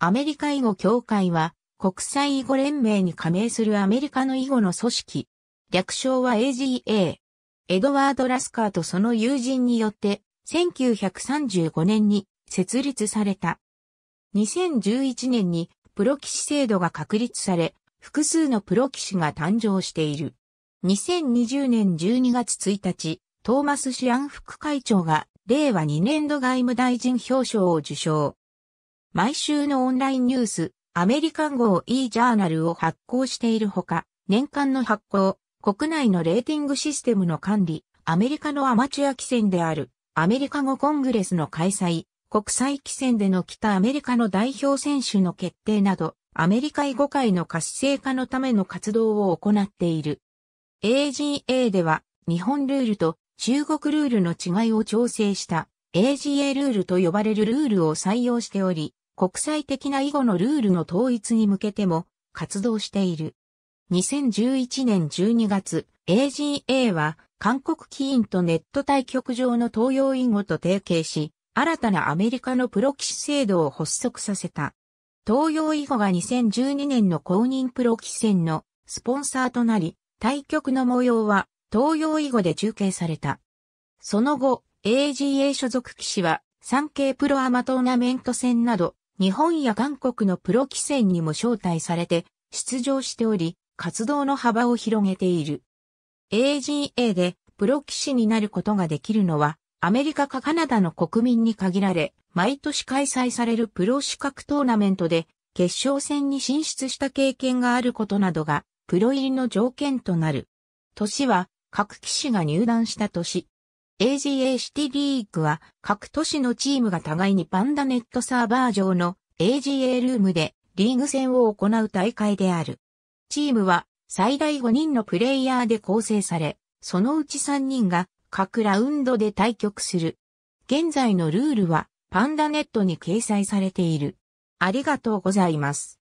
アメリカ囲碁協会は、国際囲碁連盟に加盟するアメリカの囲碁の組織。略称は AGA。エドワード・ラスカーとその友人によって、1935年に設立された。2011年にプロ騎士制度が確立され、複数のプロ騎士が誕生している。2020年12月1日、トーマス・シアン副会長が令和2年度外務大臣表彰を受賞。毎週のオンラインニュース、アメリカン号 e ジャーナルを発行しているほか、年間の発行、国内のレーティングシステムの管理、アメリカのアマチュア棋戦である、アメリカ語コングレスの開催、国際汽船での北アメリカの代表選手の決定など、アメリカ囲碁界の活性化のための活動を行っている。AGA では、日本ルールと中国ルールの違いを調整した AGA ルールと呼ばれるルールを採用しており、国際的な囲碁のルールの統一に向けても活動している。2011年12月、AGA は韓国棋院とネット対局場の東洋囲碁と提携し、新たなアメリカのプロ棋士制度を発足させた。東洋囲碁が2012年の公認プロ棋戦のスポンサーとなり、対局の模様は東洋囲碁で中継された。その後、AGA 所属棋士は産経プロアマトーナメント戦など日本や韓国のプロ棋戦にも招待されて出場しており、活動の幅を広げている。AGA でプロ棋士になることができるのは、アメリカかカナダの国民に限られ、毎年開催されるプロ資格トーナメントで、決勝戦に進出した経験があることなどが、プロ入りの条件となる。年は、各棋士が入団した年。AGA シティリーグは各都市のチームが互いにパンダネットサーバー上の AGA ルームでリーグ戦を行う大会である。チームは最大5人のプレイヤーで構成され、そのうち3人が各ラウンドで対局する。現在のルールはパンダネットに掲載されている。ありがとうございます。